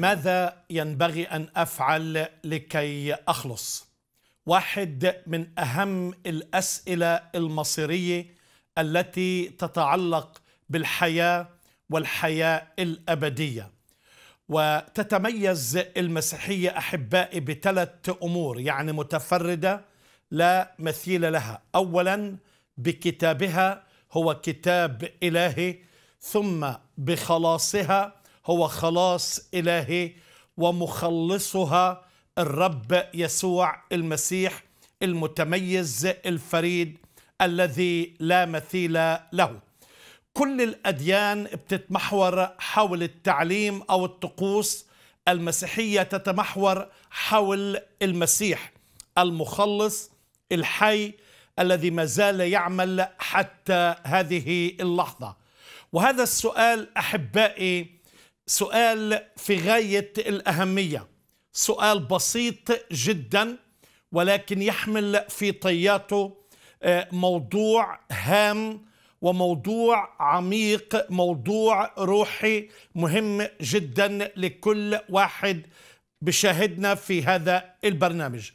ماذا ينبغي أن أفعل لكي أخلص؟ واحد من أهم الأسئلة المصيرية التي تتعلق بالحياة والحياة الأبدية وتتميز المسيحية أحبائي بثلاث أمور يعني متفردة لا مثيل لها أولا بكتابها هو كتاب إلهي ثم بخلاصها هو خلاص إلهي ومخلصها الرب يسوع المسيح المتميز الفريد الذي لا مثيل له كل الأديان بتتمحور حول التعليم أو الطقوس المسيحية تتمحور حول المسيح المخلص الحي الذي ما زال يعمل حتى هذه اللحظة وهذا السؤال أحبائي سؤال في غاية الأهمية سؤال بسيط جدا ولكن يحمل في طياته آه، موضوع هام وموضوع عميق موضوع روحي مهم جدا لكل واحد بشاهدنا في هذا البرنامج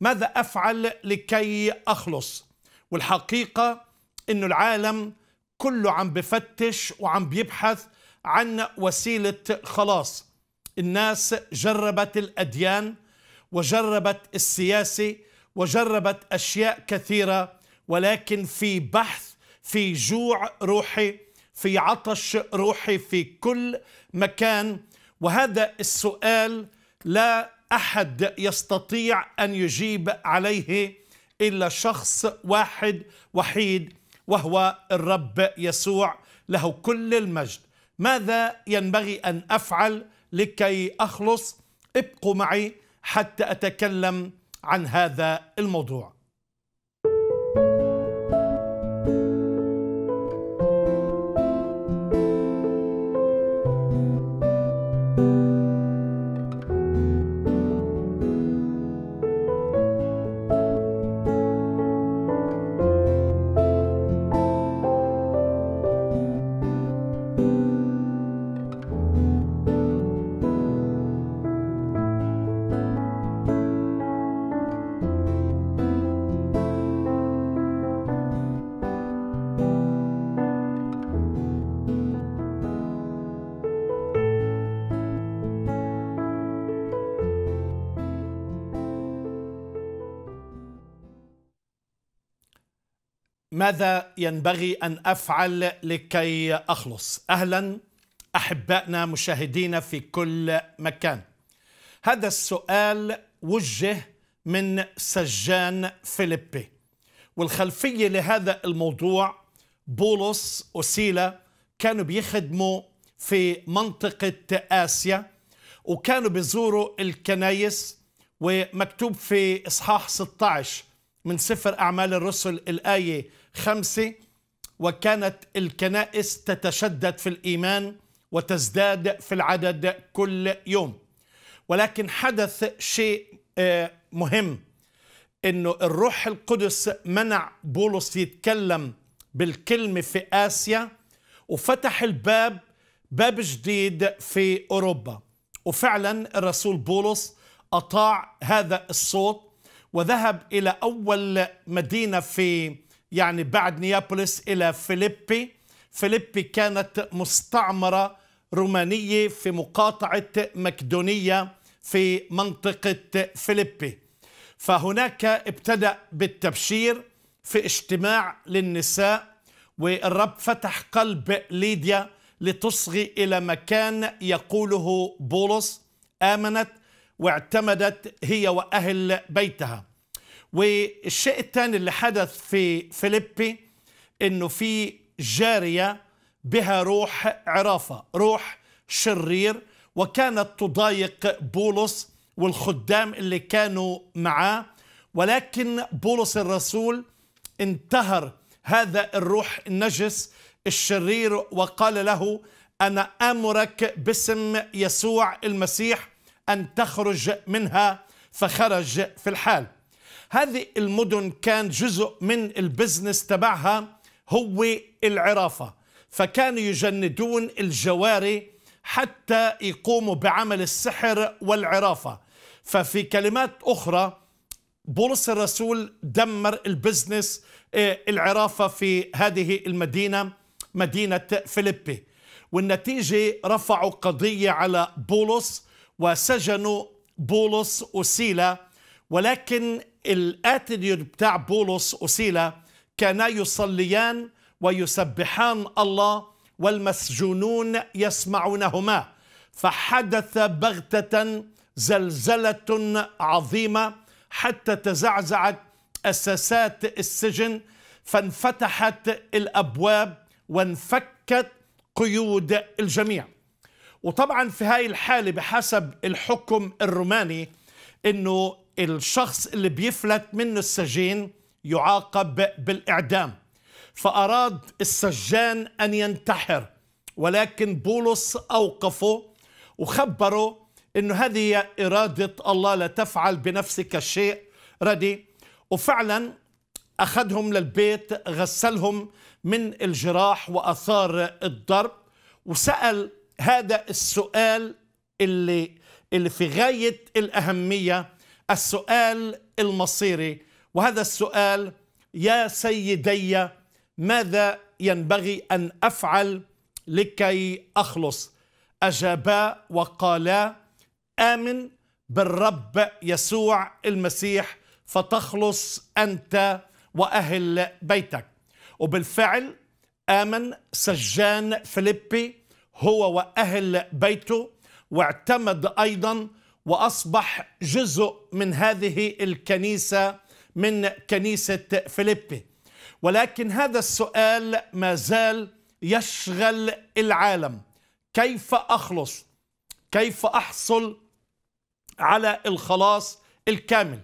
ماذا أفعل لكي أخلص والحقيقة أن العالم كله عم بفتش وعم بيبحث عن وسيله خلاص الناس جربت الاديان وجربت السياسه وجربت اشياء كثيره ولكن في بحث في جوع روحي في عطش روحي في كل مكان وهذا السؤال لا احد يستطيع ان يجيب عليه الا شخص واحد وحيد وهو الرب يسوع له كل المجد ماذا ينبغي أن أفعل لكي أخلص ابقوا معي حتى أتكلم عن هذا الموضوع ماذا ينبغي أن أفعل لكي أخلص أهلا أحبائنا مشاهدينا في كل مكان هذا السؤال وجه من سجان فيليبي والخلفية لهذا الموضوع بولس وسيلا كانوا بيخدموا في منطقة آسيا وكانوا بيزوروا الكنايس ومكتوب في إصحاح 16 من سفر أعمال الرسل الآية خمسة وكانت الكنائس تتشدد في الإيمان وتزداد في العدد كل يوم ولكن حدث شيء آه، مهم انه الروح القدس منع بولس يتكلم بالكلمه في اسيا وفتح الباب باب جديد في اوروبا وفعلا الرسول بولس اطاع هذا الصوت وذهب الى اول مدينه في يعني بعد نيابوليس إلى فيليبي فيليبي كانت مستعمرة رومانية في مقاطعة مكدونيا في منطقة فيليبي فهناك ابتدأ بالتبشير في اجتماع للنساء والرب فتح قلب ليديا لتصغي إلى مكان يقوله بولس آمنت واعتمدت هي وأهل بيتها والشيء الثاني اللي حدث في فيليبي انه في جاريه بها روح عرافه روح شرير وكانت تضايق بولس والخدام اللي كانوا معاه ولكن بولس الرسول انتهر هذا الروح النجس الشرير وقال له انا امرك باسم يسوع المسيح ان تخرج منها فخرج في الحال هذه المدن كان جزء من البزنس تبعها هو العرافة فكانوا يجندون الجواري حتى يقوموا بعمل السحر والعرافة ففي كلمات أخرى بولس الرسول دمر البزنس آه، العرافة في هذه المدينة مدينة فيليبي والنتيجة رفعوا قضية على بولس وسجنوا بولس وسيلا ولكن الاتيتيود بتاع بولس وسيلا كانا يصليان ويسبحان الله والمسجونون يسمعونهما فحدث بغتة زلزلة عظيمة حتى تزعزعت أساسات السجن فانفتحت الأبواب وانفكت قيود الجميع وطبعا في هاي الحالة بحسب الحكم الروماني أنه الشخص اللي بيفلت منه السجين يعاقب بالإعدام فأراد السجان أن ينتحر ولكن بولس أوقفه وخبره أنه هذه إرادة الله لا تفعل بنفسك شيء ردي وفعلا أخذهم للبيت غسلهم من الجراح وأثار الضرب وسأل هذا السؤال اللي اللي في غاية الأهمية السؤال المصيري وهذا السؤال يا سيدي ماذا ينبغي ان افعل لكي اخلص اجابا وقالا امن بالرب يسوع المسيح فتخلص انت واهل بيتك وبالفعل امن سجان فليبي هو واهل بيته واعتمد ايضا واصبح جزء من هذه الكنيسه من كنيسه فيليبي ولكن هذا السؤال ما زال يشغل العالم كيف اخلص كيف احصل على الخلاص الكامل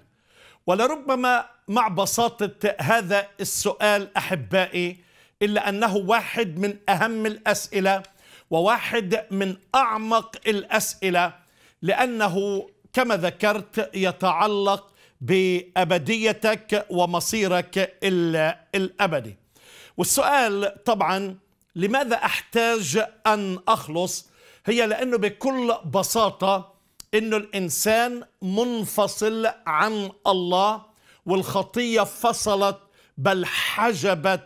ولربما مع بساطه هذا السؤال احبائي الا انه واحد من اهم الاسئله وواحد من اعمق الاسئله لأنه كما ذكرت يتعلق بأبديتك ومصيرك الأبدي والسؤال طبعا لماذا أحتاج أن أخلص هي لأنه بكل بساطة أنه الإنسان منفصل عن الله والخطية فصلت بل حجبت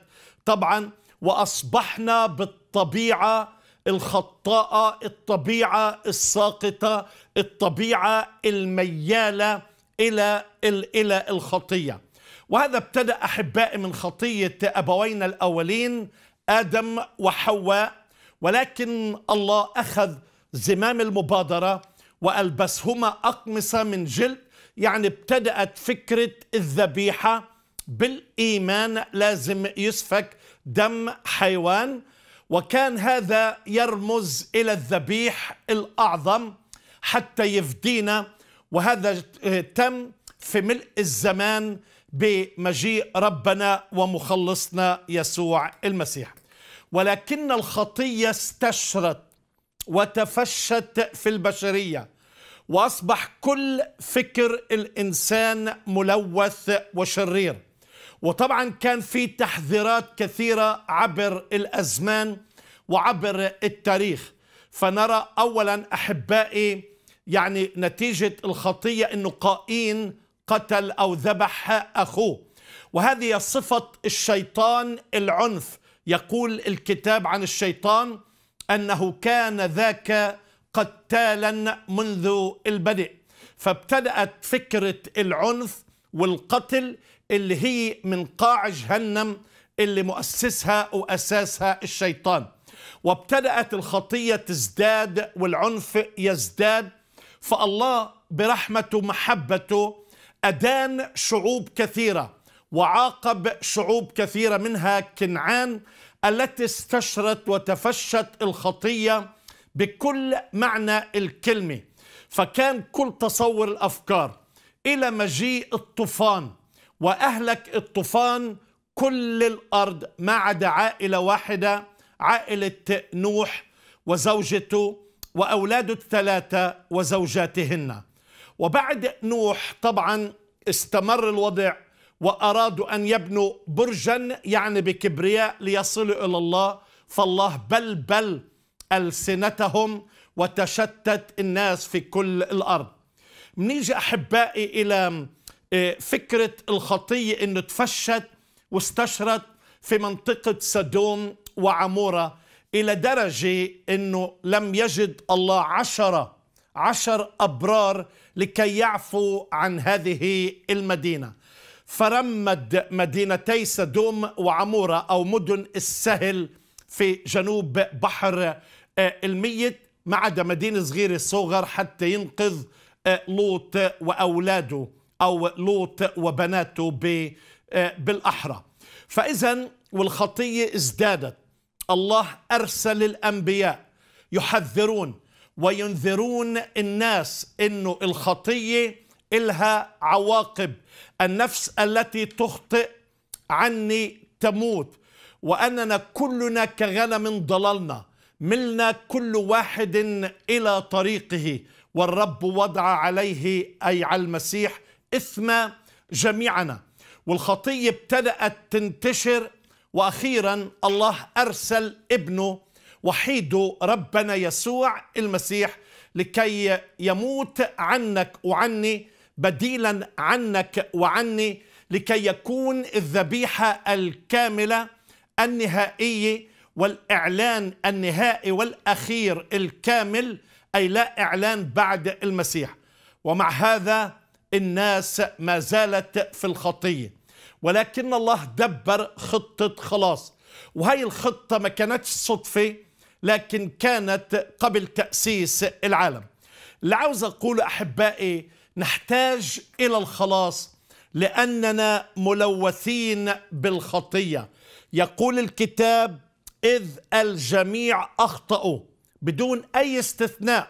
طبعا وأصبحنا بالطبيعة الخطاءة الطبيعة الساقطة الطبيعه المياله الى الى الخطيه وهذا ابتدا احبائي من خطيه ابوينا الاولين ادم وحواء ولكن الله اخذ زمام المبادره والبسهما اقمصه من جلد يعني ابتدات فكره الذبيحه بالايمان لازم يسفك دم حيوان وكان هذا يرمز الى الذبيح الاعظم حتى يفدينا وهذا تم في ملء الزمان بمجيء ربنا ومخلصنا يسوع المسيح ولكن الخطيه استشرت وتفشت في البشريه واصبح كل فكر الانسان ملوث وشرير وطبعا كان في تحذيرات كثيره عبر الازمان وعبر التاريخ فنرى اولا احبائي يعني نتيجة الخطية أنه قائين قتل أو ذبح أخوه وهذه صفة الشيطان العنف يقول الكتاب عن الشيطان أنه كان ذاك قتالا منذ البدء فابتدأت فكرة العنف والقتل اللي هي من قاع جهنم اللي مؤسسها وأساسها الشيطان وابتدأت الخطية تزداد والعنف يزداد فالله برحمته ومحبته أدان شعوب كثيرة وعاقب شعوب كثيرة منها كنعان التي استشرت وتفشت الخطية بكل معنى الكلمة فكان كل تصور الأفكار إلى مجيء الطوفان وأهلك الطوفان كل الأرض ما عدا عائلة واحدة عائلة نوح وزوجته وأولاده الثلاثة وزوجاتهن وبعد نوح طبعا استمر الوضع وأرادوا أن يبنوا برجا يعني بكبرياء ليصلوا إلى الله فالله بلبل ألسنتهم وتشتت الناس في كل الأرض منيجي أحبائي إلى آه، فكرة الخطية أنه تفشت واستشرت في منطقة سدوم وعمورة إلى درجة أنه لم يجد الله عشرة عشر أبرار لكي يعفوا عن هذه المدينة فرمد مدينتي سدوم وعمورة أو مدن السهل في جنوب بحر آه، الميت ما عدا مدينة صغيرة صغر حتى ينقذ آه، لوط وأولاده أو لوط وبناته آه، بالأحرى فإذا والخطية ازدادت الله ارسل الانبياء يحذرون وينذرون الناس انه الخطيه الها عواقب النفس التي تخطئ عني تموت واننا كلنا كغنم ضللنا ملنا كل واحد الى طريقه والرب وضع عليه اي على المسيح اثم جميعنا والخطيه ابتدات تنتشر واخيرا الله ارسل ابنه وحيده ربنا يسوع المسيح لكي يموت عنك وعني بديلا عنك وعني لكي يكون الذبيحه الكامله النهائيه والاعلان النهائي والاخير الكامل اي لا اعلان بعد المسيح ومع هذا الناس ما زالت في الخطيه ولكن الله دبر خطة خلاص وهي الخطة ما كانتش صدفة لكن كانت قبل تأسيس العالم اللي عاوز أقول أحبائي نحتاج إلى الخلاص لأننا ملوثين بالخطية يقول الكتاب إذ الجميع أخطأوا بدون أي استثناء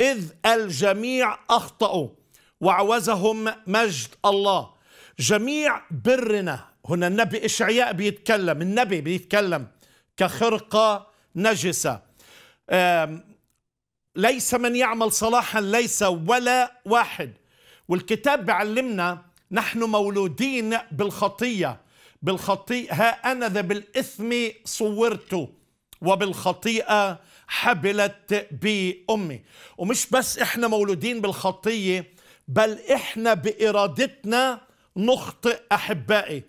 إذ الجميع أخطأوا وعوزهم مجد الله جميع برنا هنا النبي إشعياء بيتكلم النبي بيتكلم كخرقة نجسة ليس من يعمل صلاحا ليس ولا واحد والكتاب بيعلمنا نحن مولودين بالخطية بالخطيئة ها أنا ذا بالإثم صورت وبالخطيئة حبلت بي أمي ومش بس إحنا مولودين بالخطية بل إحنا بإرادتنا نخطئ أحبائي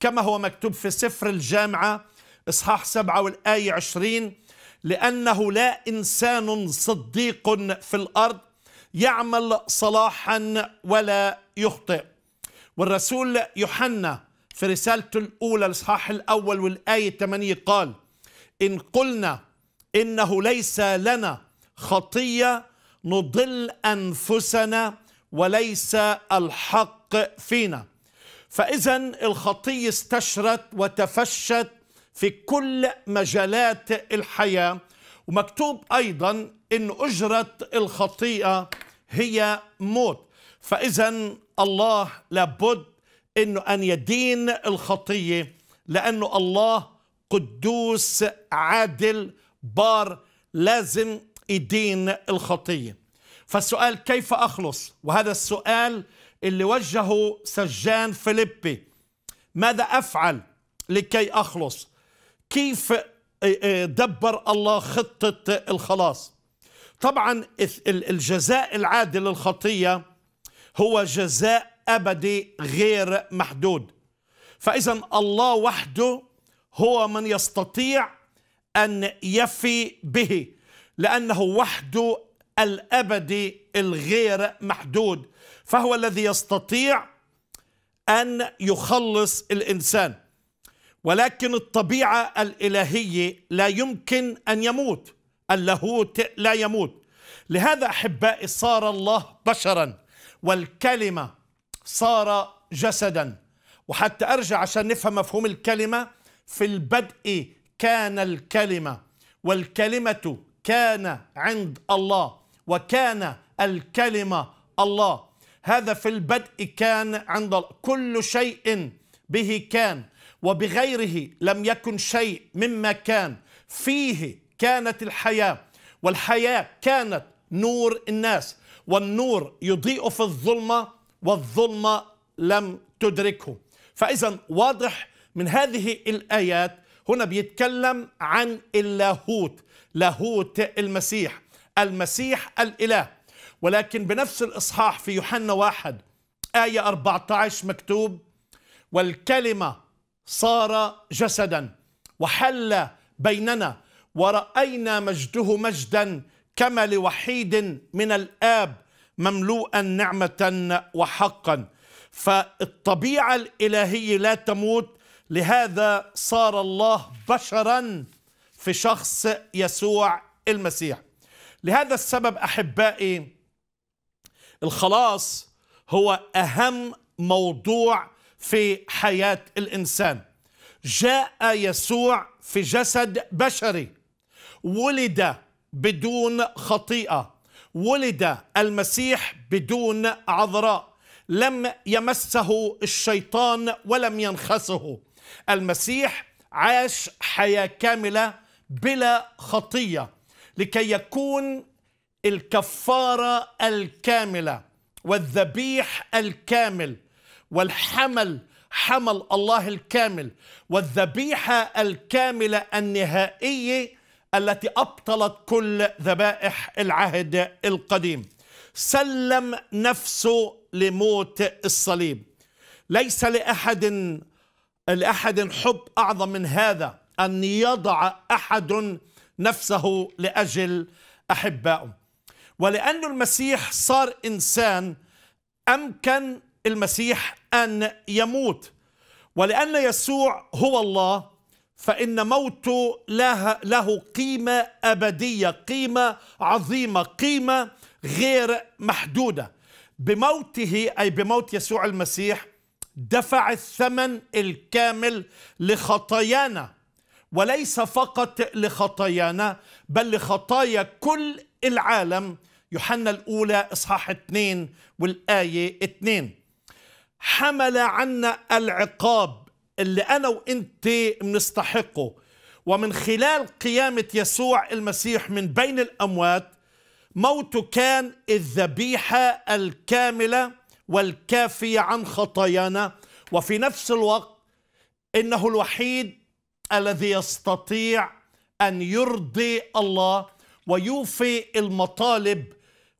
كما هو مكتوب في سفر الجامعة إصحاح سبعة والآية عشرين لأنه لا إنسان صديق في الأرض يعمل صلاحا ولا يخطئ والرسول يوحنا في رسالته الأولى الإصحاح الأول والآية 8 قال إن قلنا إنه ليس لنا خطية نضل أنفسنا وليس الحق فينا فإذا الخطية استشرت وتفشت في كل مجالات الحياة ومكتوب أيضا أن أجرة الخطيئة هي موت فإذا الله لابد أنه أن يدين الخطية لأنه الله قدوس عادل بار لازم يدين الخطية فالسؤال كيف أخلص وهذا السؤال اللي وجهه سجان فيليبي ماذا أفعل لكي أخلص كيف آه، آه، دبر الله خطة الخلاص طبعا الجزاء العادل للخطية هو جزاء أبدي غير محدود فإذا الله وحده هو من يستطيع أن يفي به لأنه وحده الأبدي الغير محدود فهو الذي يستطيع ان يخلص الانسان ولكن الطبيعه الالهيه لا يمكن ان يموت اللاهوت لا يموت لهذا احبائي صار الله بشرا والكلمه صار جسدا وحتى ارجع عشان نفهم مفهوم الكلمه في البدء كان الكلمه والكلمه كان عند الله وكان الكلمه الله هذا في البدء كان عند كل شيء به كان وبغيره لم يكن شيء مما كان فيه كانت الحياة والحياة كانت نور الناس والنور يضيء في الظلمة والظلمة لم تدركه فإذا واضح من هذه الآيات هنا بيتكلم عن اللاهوت لاهوت المسيح المسيح الإله ولكن بنفس الإصحاح في يوحنا واحد آية 14 مكتوب والكلمة صار جسدا وحل بيننا ورأينا مجده مجدا كما لوحيد من الآب مملوءا نعمة وحقا فالطبيعة الإلهية لا تموت لهذا صار الله بشرا في شخص يسوع المسيح لهذا السبب أحبائي الخلاص هو اهم موضوع في حياه الانسان جاء يسوع في جسد بشري ولد بدون خطيئه ولد المسيح بدون عذراء لم يمسه الشيطان ولم ينخسه المسيح عاش حياه كامله بلا خطيه لكي يكون الكفارة الكاملة والذبيح الكامل والحمل حمل الله الكامل والذبيحة الكاملة النهائية التي أبطلت كل ذبائح العهد القديم سلم نفسه لموت الصليب ليس لأحد لأحد حب أعظم من هذا أن يضع أحد نفسه لأجل أحبائه ولأن المسيح صار إنسان أمكن المسيح أن يموت ولأن يسوع هو الله فإن موته له, له قيمة أبدية قيمة عظيمة قيمة غير محدودة بموته أي بموت يسوع المسيح دفع الثمن الكامل لخطايانا وليس فقط لخطايانا بل لخطايا كل العالم يوحنا الأولى إصحاح 2 والآية 2 حمل عنا العقاب اللي أنا وإنت بنستحقه ومن خلال قيامة يسوع المسيح من بين الأموات موته كان الذبيحة الكاملة والكافية عن خطايانا وفي نفس الوقت إنه الوحيد الذي يستطيع أن يرضي الله ويوفي المطالب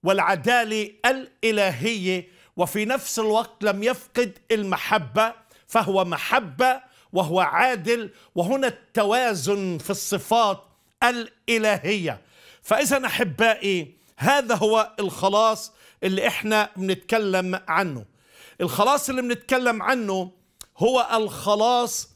والعداله الالهيه وفي نفس الوقت لم يفقد المحبه فهو محبه وهو عادل وهنا التوازن في الصفات الالهيه فاذا احبائي هذا هو الخلاص اللي احنا بنتكلم عنه الخلاص اللي بنتكلم عنه هو الخلاص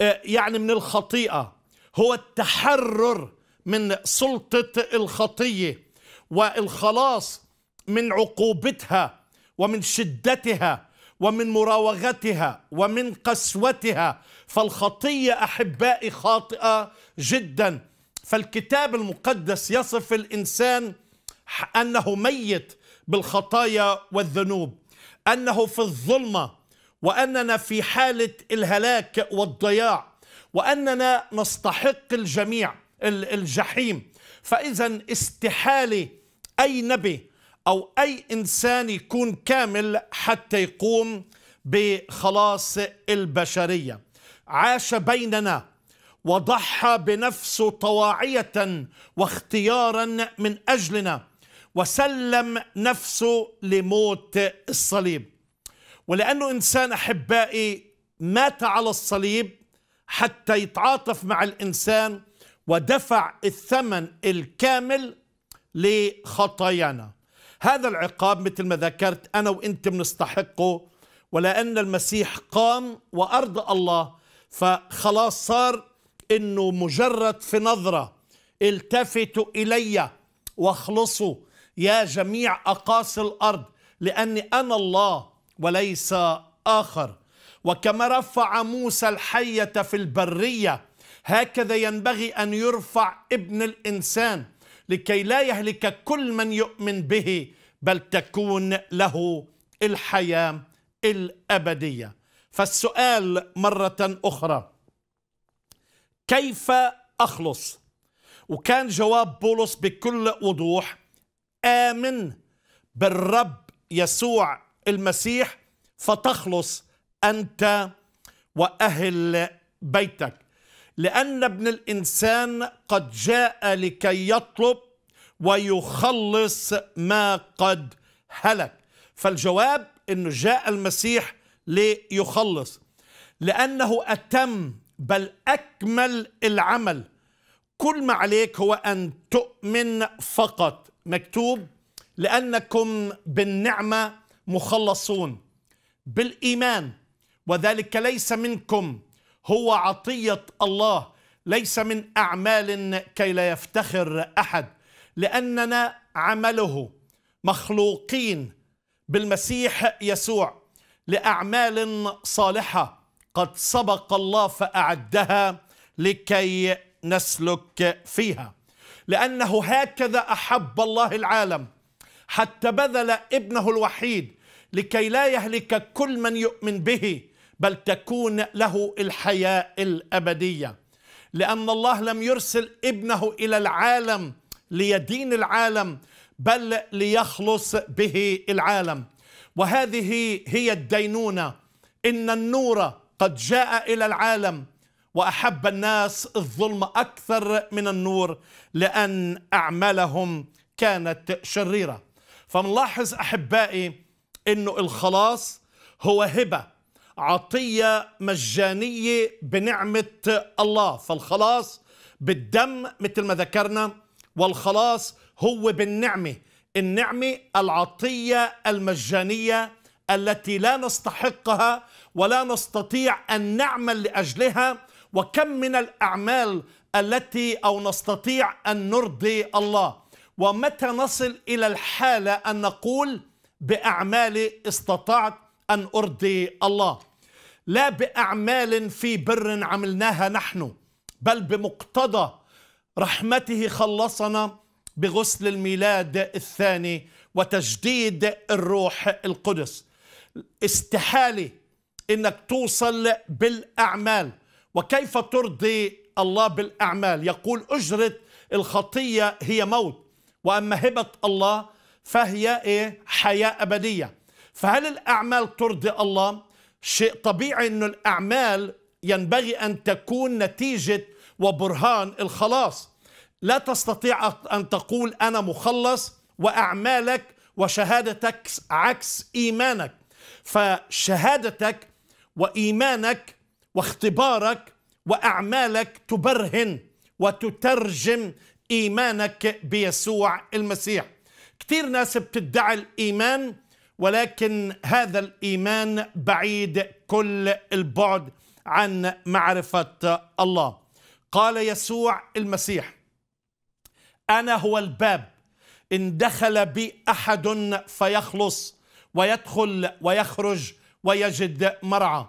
آه، يعني من الخطيئه هو التحرر من سلطه الخطيه والخلاص من عقوبتها ومن شدتها ومن مراوغتها ومن قسوتها فالخطيه احبائي خاطئه جدا فالكتاب المقدس يصف الانسان انه ميت بالخطايا والذنوب انه في الظلمه واننا في حاله الهلاك والضياع واننا نستحق الجميع الجحيم فاذا استحاله أي نبي أو أي إنسان يكون كامل حتى يقوم بخلاص البشرية عاش بيننا وضحى بنفسه طواعية واختيارا من أجلنا وسلم نفسه لموت الصليب ولأنه إنسان أحبائي مات على الصليب حتى يتعاطف مع الإنسان ودفع الثمن الكامل لخطايانا هذا العقاب مثل ما ذكرت أنا وإنت بنستحقه ولأن المسيح قام وأرضى الله فخلاص صار إنه مجرد في نظرة التفتوا إلي واخلصوا يا جميع أقاصي الأرض لأني أنا الله وليس آخر وكما رفع موسى الحية في البرية هكذا ينبغي أن يرفع ابن الإنسان لكي لا يهلك كل من يؤمن به بل تكون له الحياه الابديه فالسؤال مره اخرى كيف اخلص وكان جواب بولس بكل وضوح امن بالرب يسوع المسيح فتخلص انت واهل بيتك لأن ابن الإنسان قد جاء لكي يطلب ويخلص ما قد هلك فالجواب أنه جاء المسيح ليخلص لأنه أتم بل أكمل العمل كل ما عليك هو أن تؤمن فقط مكتوب لأنكم بالنعمة مخلصون بالإيمان وذلك ليس منكم هو عطيه الله ليس من اعمال كي لا يفتخر احد لاننا عمله مخلوقين بالمسيح يسوع لاعمال صالحه قد سبق الله فاعدها لكي نسلك فيها لانه هكذا احب الله العالم حتى بذل ابنه الوحيد لكي لا يهلك كل من يؤمن به بل تكون له الحياة الأبدية لأن الله لم يرسل ابنه إلى العالم ليدين العالم بل ليخلص به العالم وهذه هي الدينونة إن النور قد جاء إلى العالم وأحب الناس الظلم أكثر من النور لأن أعمالهم كانت شريرة فنلاحظ أحبائي أنه الخلاص هو هبة عطية مجانية بنعمة الله فالخلاص بالدم مثل ما ذكرنا والخلاص هو بالنعمة النعمة العطية المجانية التي لا نستحقها ولا نستطيع أن نعمل لأجلها وكم من الأعمال التي أو نستطيع أن نرضي الله ومتى نصل إلى الحالة أن نقول بأعمالي استطعت أن أرضي الله لا بأعمال في بر عملناها نحن بل بمقتضى رحمته خلصنا بغسل الميلاد الثاني وتجديد الروح القدس استحالة انك توصل بالاعمال وكيف ترضي الله بالاعمال يقول اجره الخطيه هي موت واما هبه الله فهي ايه حياه ابديه فهل الأعمال ترضي الله؟ شيء طبيعي أن الأعمال ينبغي أن تكون نتيجة وبرهان الخلاص لا تستطيع أن تقول أنا مخلص وأعمالك وشهادتك عكس إيمانك فشهادتك وإيمانك واختبارك وأعمالك تبرهن وتترجم إيمانك بيسوع المسيح كثير ناس بتدعي الإيمان ولكن هذا الإيمان بعيد كل البعد عن معرفة الله قال يسوع المسيح أنا هو الباب إن دخل بي أحد فيخلص ويدخل ويخرج ويجد مرعى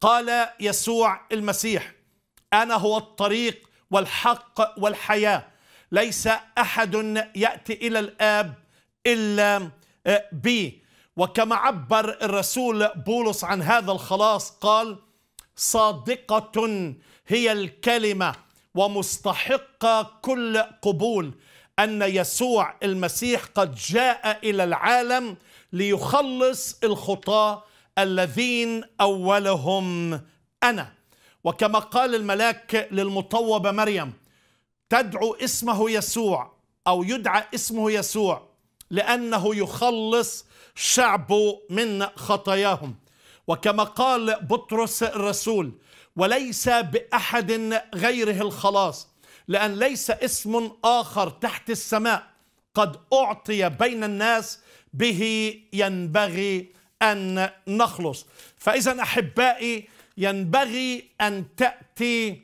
قال يسوع المسيح أنا هو الطريق والحق والحياة ليس أحد يأتي إلى الآب إلا آه، بي وكما عبر الرسول بولس عن هذا الخلاص قال صادقة هي الكلمة ومستحقة كل قبول أن يسوع المسيح قد جاء إلى العالم ليخلص الخطاة الذين أولهم أنا وكما قال الملاك للمطوبة مريم تدعو اسمه يسوع أو يدعى اسمه يسوع لأنه يخلص شعبه من خطاياهم وكما قال بطرس الرسول وليس بأحد غيره الخلاص لأن ليس اسم آخر تحت السماء قد أعطي بين الناس به ينبغي أن نخلص فإذا أحبائي ينبغي أن تأتي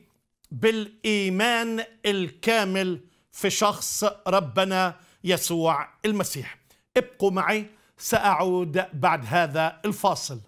بالإيمان الكامل في شخص ربنا يسوع المسيح ابقوا معي سأعود بعد هذا الفاصل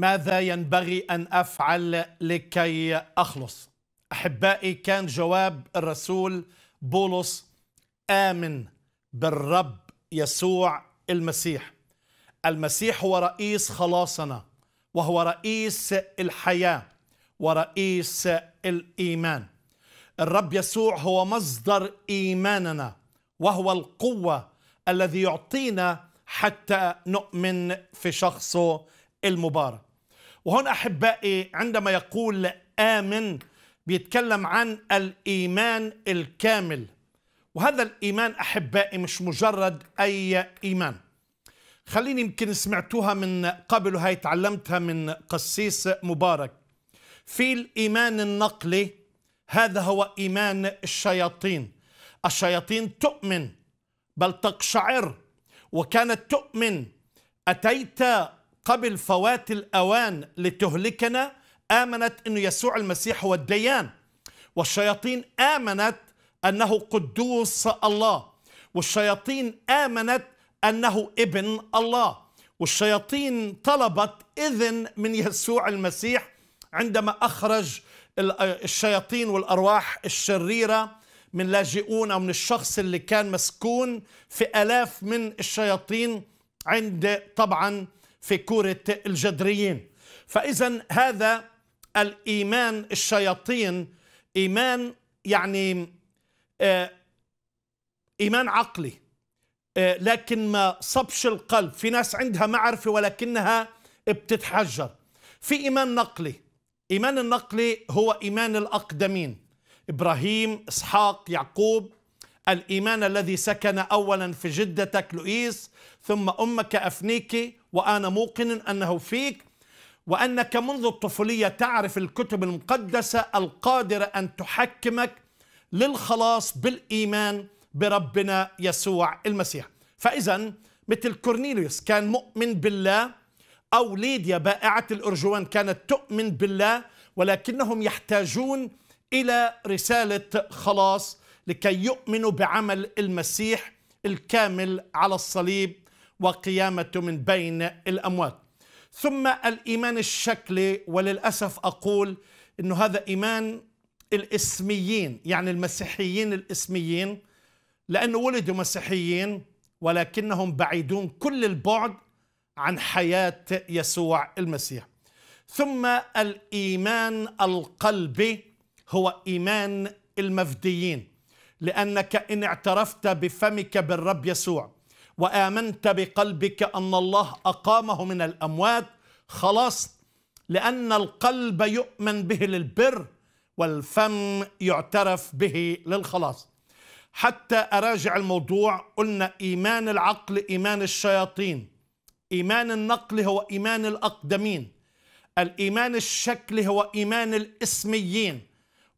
ماذا ينبغي أن أفعل لكي أخلص أحبائي كان جواب الرسول بولس آمن بالرب يسوع المسيح المسيح هو رئيس خلاصنا وهو رئيس الحياة ورئيس الإيمان الرب يسوع هو مصدر إيماننا وهو القوة الذي يعطينا حتى نؤمن في شخصه المبارك وهون أحبائي عندما يقول آمن بيتكلم عن الإيمان الكامل وهذا الإيمان أحبائي مش مجرد أي إيمان خليني يمكن سمعتوها من قبل وهي تعلمتها من قسيس مبارك في الإيمان النقلي هذا هو إيمان الشياطين الشياطين تؤمن بل تقشعر وكانت تؤمن أتيت قبل فوات الأوان لتهلكنا آمنت أن يسوع المسيح هو الديان والشياطين آمنت أنه قدوس الله والشياطين آمنت أنه ابن الله والشياطين طلبت إذن من يسوع المسيح عندما أخرج الشياطين والأرواح الشريرة من لاجئون أو من الشخص اللي كان مسكون في ألاف من الشياطين عند طبعا في كرة الجدريين فإذا هذا الإيمان الشياطين إيمان يعني آه، إيمان عقلي آه، لكن ما صبش القلب في ناس عندها معرفة ولكنها بتتحجر في إيمان نقلي إيمان النقلي هو إيمان الأقدمين إبراهيم إسحاق يعقوب الإيمان الذي سكن أولا في جدتك لؤيس ثم أمك أفنيكي وأنا موقن أنه فيك وأنك منذ الطفولية تعرف الكتب المقدسة القادرة أن تحكمك للخلاص بالإيمان بربنا يسوع المسيح فإذا مثل كورنيليوس كان مؤمن بالله أو ليديا بائعة الأرجوان كانت تؤمن بالله ولكنهم يحتاجون إلى رسالة خلاص لكي يؤمنوا بعمل المسيح الكامل على الصليب وقيامته من بين الأموات ثم الإيمان الشكلي وللأسف أقول أنه هذا إيمان الإسميين يعني المسيحيين الإسميين لأنه ولدوا مسيحيين ولكنهم بعيدون كل البعد عن حياة يسوع المسيح ثم الإيمان القلبي هو إيمان المفديين لأنك إن اعترفت بفمك بالرب يسوع وآمنت بقلبك أن الله أقامه من الأموات خلاص لأن القلب يؤمن به للبر والفم يعترف به للخلاص حتى أراجع الموضوع قلنا إيمان العقل إيمان الشياطين إيمان النقل هو إيمان الأقدمين الإيمان الشكل هو إيمان الإسميين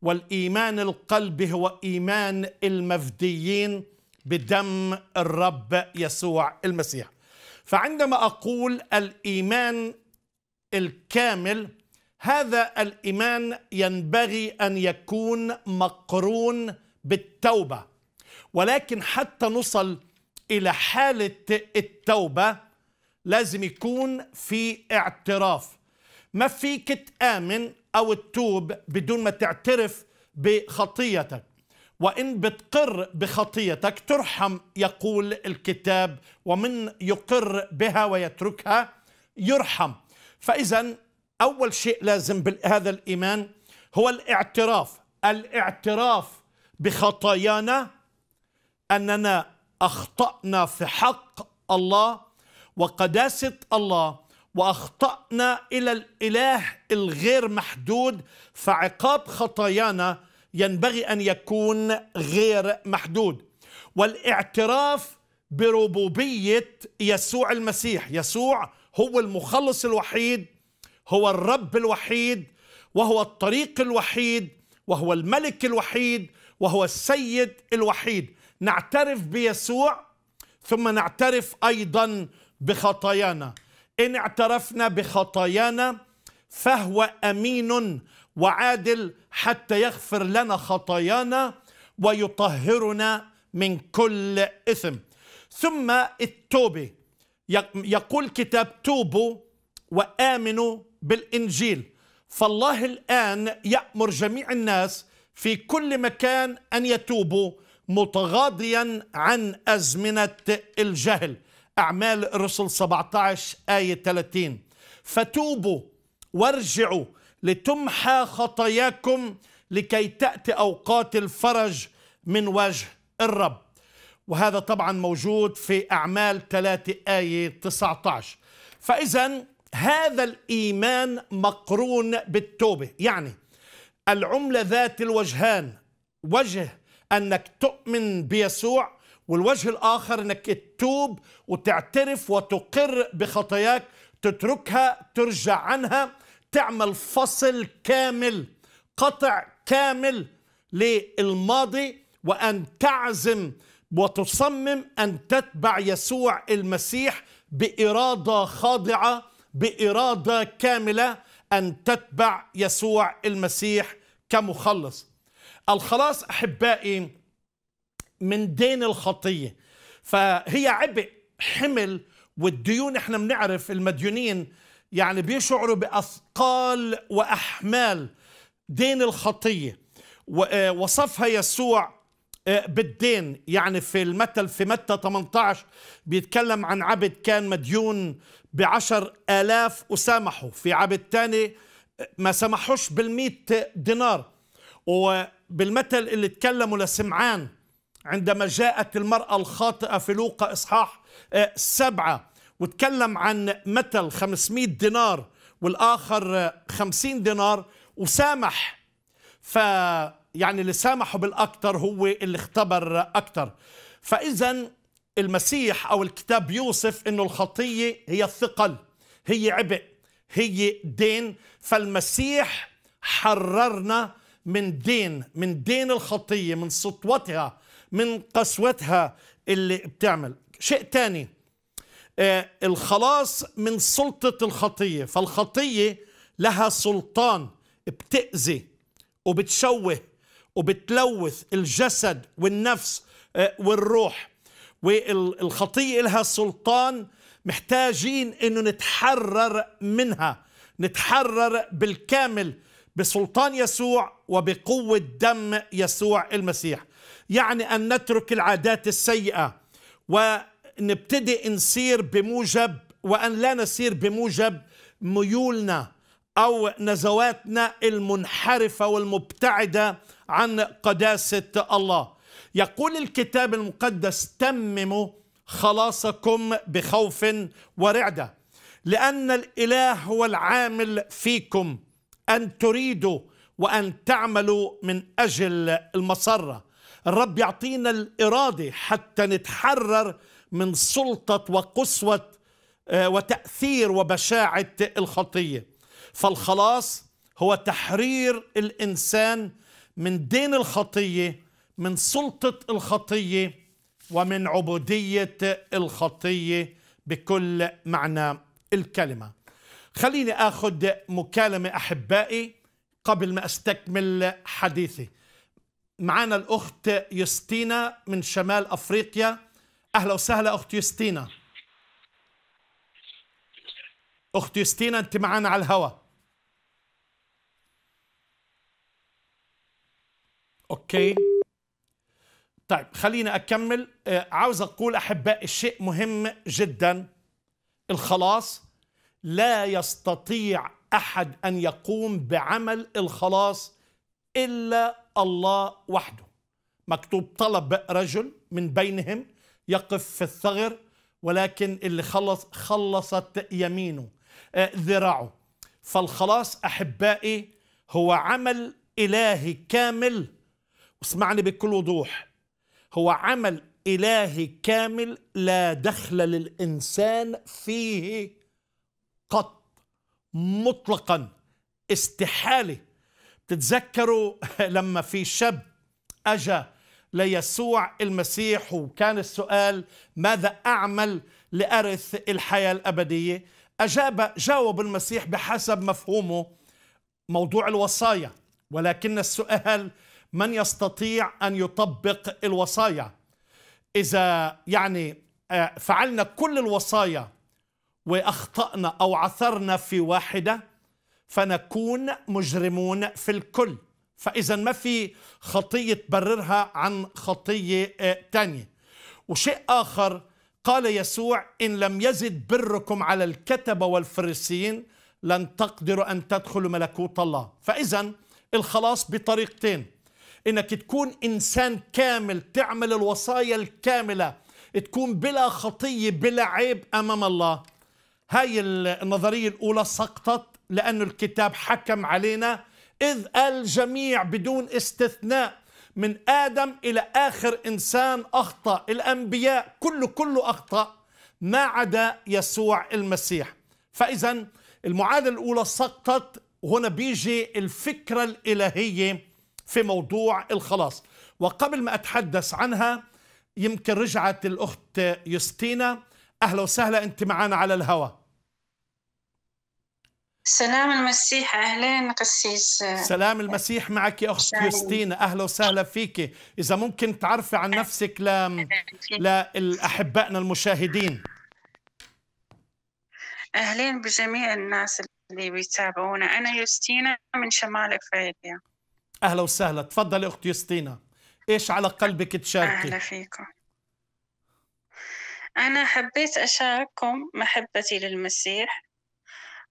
والإيمان القلب هو إيمان المفديين بدم الرب يسوع المسيح فعندما اقول الايمان الكامل هذا الايمان ينبغي ان يكون مقرون بالتوبه ولكن حتى نصل الى حاله التوبه لازم يكون في اعتراف ما فيك تامن او تتوب بدون ما تعترف بخطيتك وإن بتقر بخطيتك ترحم يقول الكتاب ومن يقر بها ويتركها يرحم فإذا أول شيء لازم بهذا الإيمان هو الاعتراف الاعتراف بخطايانا أننا أخطأنا في حق الله وقداسة الله وأخطأنا إلى الإله الغير محدود فعقاب خطايانا ينبغي ان يكون غير محدود والاعتراف بربوبيه يسوع المسيح يسوع هو المخلص الوحيد هو الرب الوحيد وهو الطريق الوحيد وهو الملك الوحيد وهو السيد الوحيد نعترف بيسوع ثم نعترف ايضا بخطايانا ان اعترفنا بخطايانا فهو امين وعادل حتى يغفر لنا خطايانا ويطهرنا من كل إثم ثم التوبة يقول كتاب توبوا وآمنوا بالإنجيل فالله الآن يأمر جميع الناس في كل مكان أن يتوبوا متغاضيا عن أزمنة الجهل أعمال الرسل 17 آية 30 فتوبوا وارجعوا لتمحى خطاياكم لكي تأتي أوقات الفرج من وجه الرب وهذا طبعا موجود في أعمال 3 آية 19 فإذا هذا الإيمان مقرون بالتوبة يعني العملة ذات الوجهان وجه أنك تؤمن بيسوع والوجه الآخر أنك تتوب وتعترف وتقر بخطاياك تتركها ترجع عنها تعمل فصل كامل قطع كامل للماضي وأن تعزم وتصمم أن تتبع يسوع المسيح بإرادة خاضعة بإرادة كاملة أن تتبع يسوع المسيح كمخلص الخلاص أحبائي من دين الخطية فهي عبء حمل والديون احنا بنعرف المديونين يعني بيشعروا باثقال واحمال دين الخطيه آه، وصفها يسوع آه، بالدين يعني في المثل في متى 18 بيتكلم عن عبد كان مديون بعشر آلاف وسامحه في عبد تاني آه، ما سمحوش بالمئة دينار وبالمثل اللي تكلموا لسمعان عندما جاءت المرأة الخاطئة في لوقا إصحاح سبعة وتكلم عن مثل 500 دينار والآخر 50 دينار وسامح ف يعني اللي سامحه بالأكثر هو اللي اختبر أكثر فإذا المسيح أو الكتاب يوصف أنه الخطية هي الثقل هي عبء هي دين فالمسيح حررنا من دين من دين الخطية من سطوتها من قسوتها اللي بتعمل شيء تاني آه، الخلاص من سلطة الخطية فالخطية لها سلطان بتأذي وبتشوه وبتلوث الجسد والنفس آه، والروح والخطية لها سلطان محتاجين انه نتحرر منها نتحرر بالكامل بسلطان يسوع وبقوة دم يسوع المسيح يعني أن نترك العادات السيئة و نبتدي نسير بموجب وأن لا نسير بموجب ميولنا أو نزواتنا المنحرفة والمبتعدة عن قداسة الله يقول الكتاب المقدس تمموا خلاصكم بخوف ورعدة لأن الإله هو العامل فيكم أن تريدوا وأن تعملوا من أجل المسرة الرب يعطينا الإرادة حتى نتحرر من سلطة وقسوة آه، وتأثير وبشاعة الخطية فالخلاص هو تحرير الإنسان من دين الخطية من سلطة الخطية ومن عبودية الخطية بكل معنى الكلمة خليني أخذ مكالمة أحبائي قبل ما أستكمل حديثي معنا الأخت يستينا من شمال أفريقيا اهلا وسهلا اخت يوستينا اخت يوستينا انت معانا على الهوا اوكي طيب خلينا اكمل آه، عاوز اقول احبائي الشيء مهم جدا الخلاص لا يستطيع احد ان يقوم بعمل الخلاص الا الله وحده مكتوب طلب رجل من بينهم يقف في الثغر ولكن اللي خلص خلصت يمينه آه، ذراعه فالخلاص احبائي هو عمل الهي كامل اسمعني بكل وضوح هو عمل الهي كامل لا دخل للانسان فيه قط مطلقا استحاله تتذكروا لما في شاب اجا ليسوع المسيح وكان السؤال ماذا أعمل لأرث الحياة الأبدية أجاب جاوب المسيح بحسب مفهومه موضوع الوصايا ولكن السؤال من يستطيع أن يطبق الوصايا إذا يعني آه، فعلنا كل الوصايا وأخطأنا أو عثرنا في واحدة فنكون مجرمون في الكل فإذا ما في خطية تبررها عن خطية آه، تانية وشيء آخر قال يسوع إن لم يزد بركم على الكتبة والفرسين لن تقدروا أن تدخلوا ملكوت الله فإذا الخلاص بطريقتين إنك تكون إنسان كامل تعمل الوصايا الكاملة تكون بلا خطية بلا عيب أمام الله هاي النظرية الأولى سقطت لأن الكتاب حكم علينا إذ الجميع بدون استثناء من آدم إلى آخر إنسان أخطأ الأنبياء كله كله أخطأ ما عدا يسوع المسيح فإذا المعادلة الأولى سقطت هنا بيجي الفكرة الإلهية في موضوع الخلاص وقبل ما أتحدث عنها يمكن رجعت الأخت يوستينا أهلا وسهلا أنت معنا على الهواء سلام المسيح اهلين قسيس سلام المسيح معك يا اخت يوستينا اهلا وسهلا فيك اذا ممكن تعرفي عن نفسك ل... لاحبائنا المشاهدين اهلين بجميع الناس اللي بيتابعونا انا يوستينا من شمال افريقيا اهلا وسهلا تفضلي اخت يوستينا ايش على قلبك تشاركي اهلا فيكم انا حبيت اشارككم محبتي للمسيح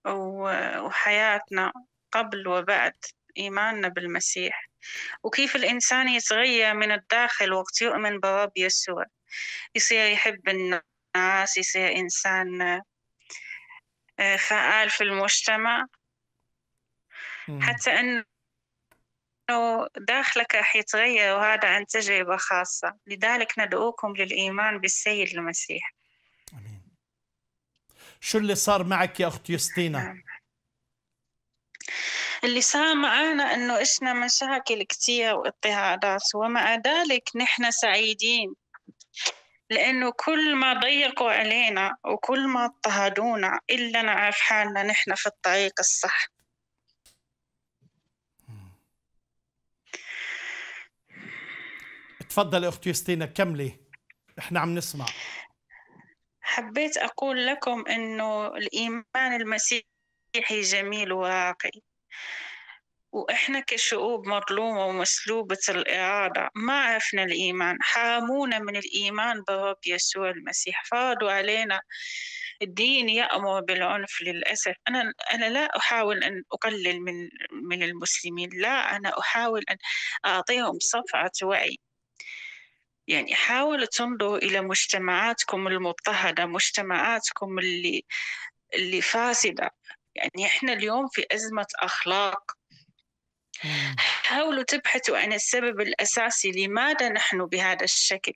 وحياتنا قبل وبعد إيماننا بالمسيح وكيف الإنسان يتغير من الداخل وقت يؤمن برب يسوع يصير يحب الناس يصير إنسان آه، فعال في المجتمع حتى أنه داخلك راح يتغير وهذا عن تجربة خاصة لذلك ندعوكم للإيمان بالسيد المسيح شو اللي صار معك يا أخت يوستينا؟ نعم. اللي صار معنا أنه إشنا مشاكل كثير واضطهادات ومع ذلك نحن سعيدين لأنه كل ما ضيقوا علينا وكل ما اضطهدونا إلا نعرف حالنا نحن في الطريق الصح تفضل اختي يستينا كملي احنا عم نسمع حبيت أقول لكم أنه الإيمان المسيحي جميل وواقعي وإحنا كشعوب مظلومة ومسلوبة الإرادة ما عرفنا الإيمان حرمونا من الإيمان برب يسوع المسيح فرضوا علينا الدين يأمر بالعنف للأسف أنا أنا لا أحاول أن أقلل من من المسلمين لا أنا أحاول أن أعطيهم صفعة وعي يعني حاولوا تنظروا إلى مجتمعاتكم المضطهدة مجتمعاتكم اللي اللي فاسدة يعني إحنا اليوم في أزمة أخلاق حاولوا تبحثوا عن السبب الأساسي لماذا نحن بهذا الشكل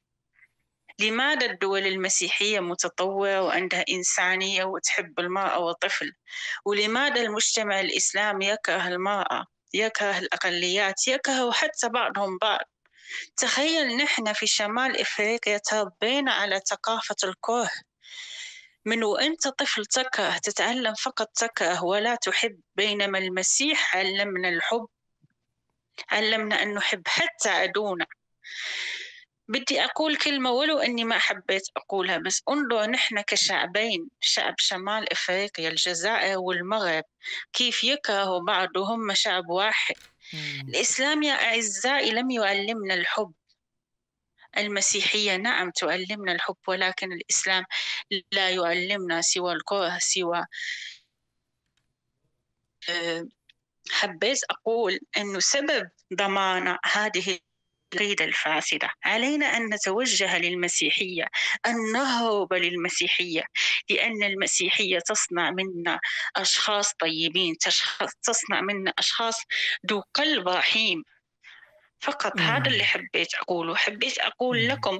لماذا الدول المسيحية متطورة وعندها إنسانية وتحب المرأة والطفل ولماذا المجتمع الإسلامي يكره المرأة يكره الأقليات يكره حتى بعضهم بعض تخيل نحن في شمال إفريقيا تربينا على ثقافة الكره من وأنت طفل تكره تتعلم فقط تكره ولا تحب بينما المسيح علمنا الحب علمنا أن نحب حتى عدونا بدي أقول كلمة ولو أني ما حبيت أقولها بس انظر نحن كشعبين شعب شمال إفريقيا الجزائر والمغرب كيف يكرهوا بعضهم شعب واحد الإسلام يا أعزائي لم يعلمنا الحب المسيحية نعم تعلمنا الحب ولكن الإسلام لا يعلمنا سوى الكره سوى آه، حبيت أقول أن سبب ضمان هذه العقيدة الفاسدة علينا أن نتوجه للمسيحية أن نهرب للمسيحية لأن المسيحية تصنع منا أشخاص طيبين تصنع منا أشخاص ذو قلب رحيم فقط مم. نعم. هذا اللي حبيت أقوله حبيت أقول نعم. لكم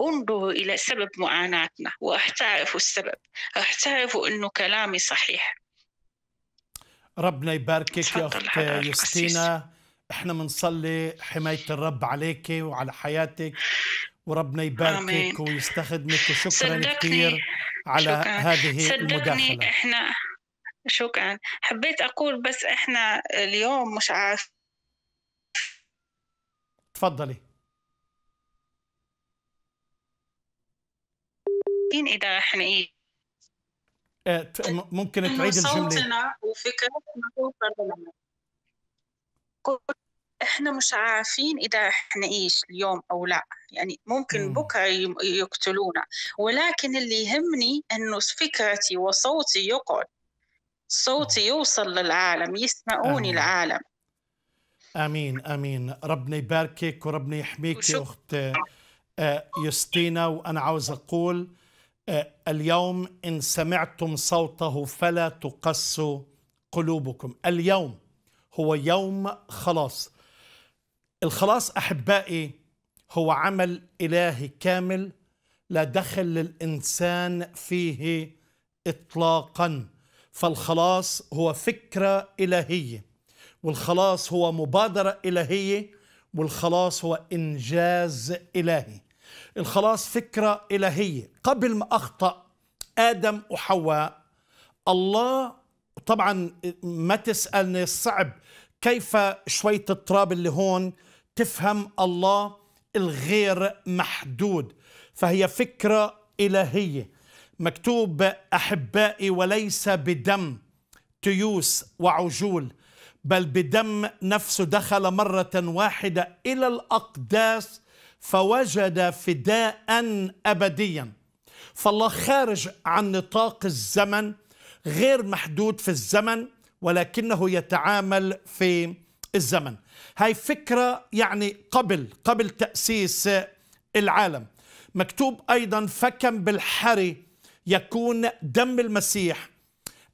انظروا إلى سبب معاناتنا وأحتعرف السبب أحتعرف أن أنه كلامي صحيح ربنا يباركك يا أخت يوستينا احنا بنصلي حماية الرب عليك وعلى حياتك وربنا يباركك ويستخدمك وشكرا كثير على شكراً. هذه صدقني المداخلة احنا شكرا حبيت اقول بس احنا اليوم مش عارف تفضلي مين اذا راح نعيد إيه؟ آه، ممكن تعيد الجمله صوتنا وفكرتنا كل احنا مش عارفين اذا احنا ايش اليوم او لا يعني ممكن بكره يقتلونا ولكن اللي يهمني انه فكرتي وصوتي يقعد صوتي يوصل للعالم يسمعوني آمين. العالم امين امين ربنا يباركك وربنا يحميك يا اخت آه، يستينا وانا عاوز اقول آه، اليوم ان سمعتم صوته فلا تقسوا قلوبكم اليوم هو يوم خلاص الخلاص أحبائي هو عمل إلهي كامل لا دخل للإنسان فيه إطلاقا فالخلاص هو فكرة إلهية والخلاص هو مبادرة إلهية والخلاص هو إنجاز إلهي الخلاص فكرة إلهية قبل ما أخطأ آدم وحواء الله طبعا ما تسألني صعب كيف شوية التراب اللي هون تفهم الله الغير محدود فهي فكرة إلهية مكتوب أحبائي وليس بدم تيوس وعجول بل بدم نفسه دخل مرة واحدة إلى الأقداس فوجد فداء أبديا فالله خارج عن نطاق الزمن غير محدود في الزمن ولكنه يتعامل في الزمن هاي فكرة يعني قبل قبل تأسيس العالم مكتوب أيضا فكم بالحري يكون دم المسيح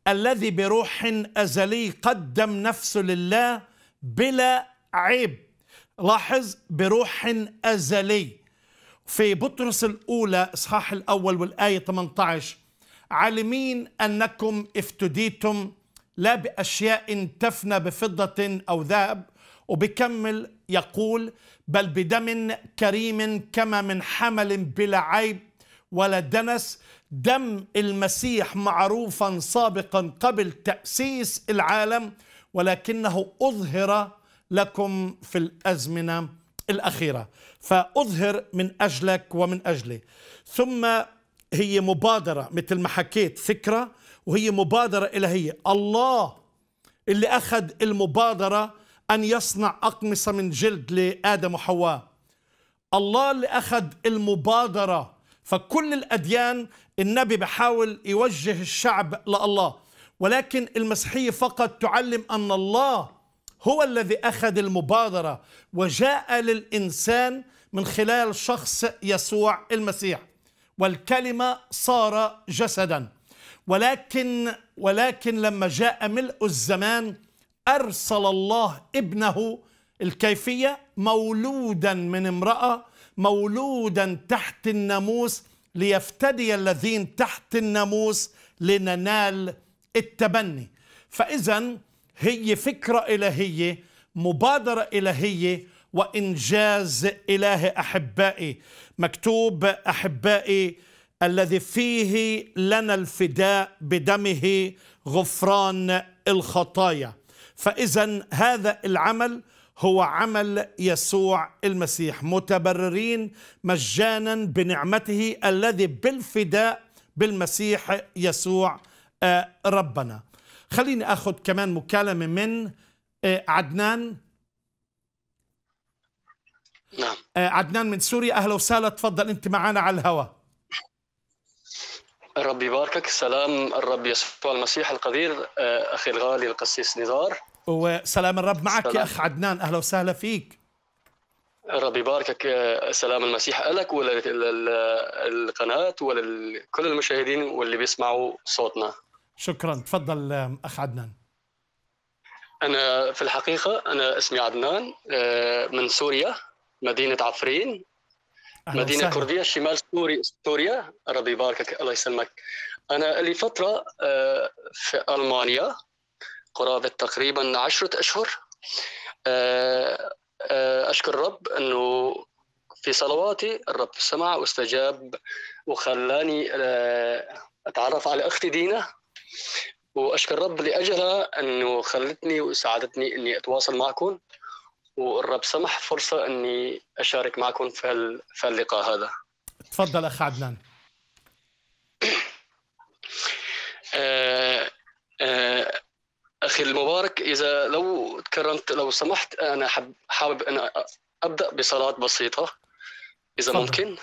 الذي بروح أزلي قدم نفسه لله بلا عيب لاحظ بروح أزلي في بطرس الأولى إصحاح الأول والآية 18 عالمين أنكم افتديتم لا بأشياء تفنى بفضة أو ذهب وبكمل يقول بل بدم كريم كما من حمل بلا عيب ولا دنس دم المسيح معروفا سابقا قبل تأسيس العالم ولكنه أظهر لكم في الأزمنة الأخيرة فأظهر من أجلك ومن أجلي ثم هي مبادرة مثل ما حكيت فكرة وهي مبادرة إلهية الله اللي أخذ المبادرة أن يصنع أقمصة من جلد لآدم وحواء الله اللي أخذ المبادرة فكل الأديان النبي بحاول يوجه الشعب لله ولكن المسيحية فقط تعلم أن الله هو الذي أخذ المبادرة وجاء للإنسان من خلال شخص يسوع المسيح والكلمة صار جسداً ولكن ولكن لما جاء ملء الزمان أرسل الله ابنه الكيفية مولودا من امرأة مولودا تحت الناموس ليفتدي الذين تحت الناموس لننال التبني فإذا هي فكرة إلهية مبادرة إلهية وإنجاز الهي أحبائي مكتوب أحبائي الذي فيه لنا الفداء بدمه غفران الخطايا فاذا هذا العمل هو عمل يسوع المسيح متبررين مجانا بنعمته الذي بالفداء بالمسيح يسوع آه، ربنا خليني اخذ كمان مكالمه من آه، عدنان نعم آه، عدنان من سوريا اهلا وسهلا تفضل انت معنا على الهواء الرب يباركك سلام الرب يسوع المسيح القدير آه، اخي الغالي القسيس نزار وسلام الرب معك سلام. يا اخ عدنان اهلا وسهلا فيك الرب يباركك آه، سلام المسيح لك وللقناه ولكل المشاهدين واللي بيسمعوا صوتنا شكرا تفضل آه، اخ عدنان انا في الحقيقه انا اسمي عدنان من سوريا مدينه عفرين مدينه وسهل. كرديه شمال سوريا سوريا ربي يباركك الله يسلمك انا لي فتره آه، في المانيا قرابه تقريبا عشرة اشهر آه، آه، اشكر الرب انه في صلواتي الرب سمع واستجاب وخلاني اتعرف على اختي دينا واشكر الرب لاجلها انه خلتني وساعدتني اني اتواصل معكم والرب سمح فرصه اني اشارك معكم في اللقاء هذا تفضل اخ عدنان آه، آه، اخي المبارك اذا لو تكرمت لو سمحت انا حابب ان ابدا بصلاه بسيطه اذا فضل. ممكن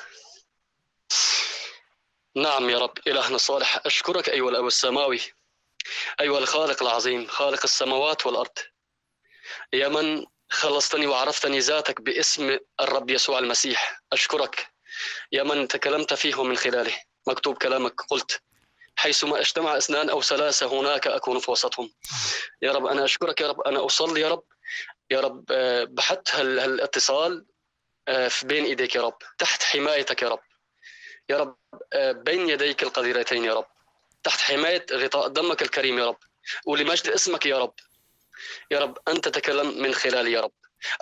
نعم يا رب إلهنا الصالح أشكرك أيها الأب السماوي أيها الخالق العظيم خالق السماوات والأرض يا من خلصتني وعرفتني ذاتك باسم الرب يسوع المسيح أشكرك يا من تكلمت فيه من خلاله مكتوب كلامك قلت حيثما اجتمع اثنان أو ثلاثة هناك أكون في وسطهم يا رب أنا أشكرك يا رب أنا أصلي يا رب يا رب آه، بحط هالاتصال آه، في بين إيديك يا رب تحت حمايتك يا رب يا رب آه، بين يديك القديرتين يا رب تحت حماية غطاء دمك الكريم يا رب ولمجد اسمك يا رب يا رب أنت تكلم من خلالي يا رب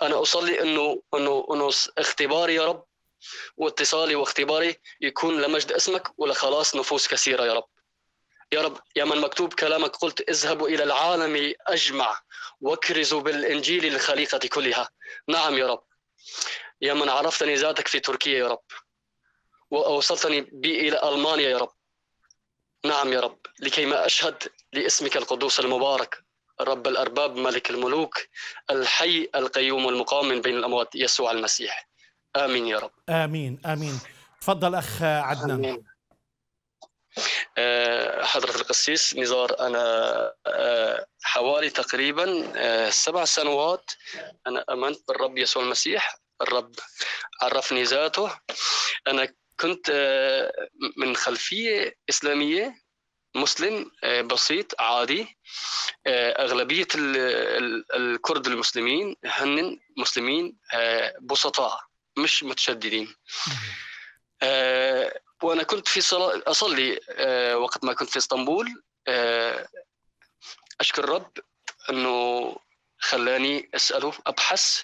أنا أصلي أنه أنه أنه اختباري يا رب واتصالي واختباري يكون لمجد اسمك ولخلاص نفوس كثيرة يا رب يا رب يا من مكتوب كلامك قلت اذهبوا إلى العالم أجمع واكرزوا بالإنجيل الخليقة كلها نعم يا رب يا من عرفتني ذاتك في تركيا يا رب وأوصلتني بي إلى ألمانيا يا رب نعم يا رب لكي ما أشهد لاسمك القدوس المبارك رب الأرباب ملك الملوك الحي القيوم المقام من بين الأموات يسوع المسيح آمين يا رب آمين آمين تفضل أخ عدنان آمين. آه، حضرة القسيس نزار أنا آه، حوالي تقريبا آه، سبع سنوات أنا آمنت بالرب يسوع المسيح الرب عرفني ذاته أنا كنت من خلفية إسلامية مسلم آه، بسيط عادي آه، اغلبيه الكرد المسلمين هن مسلمين آه، بسطاء مش متشددين وانا كنت في صلاة اصلي وقت ما كنت في اسطنبول اشكر الرب انه خلاني اساله ابحث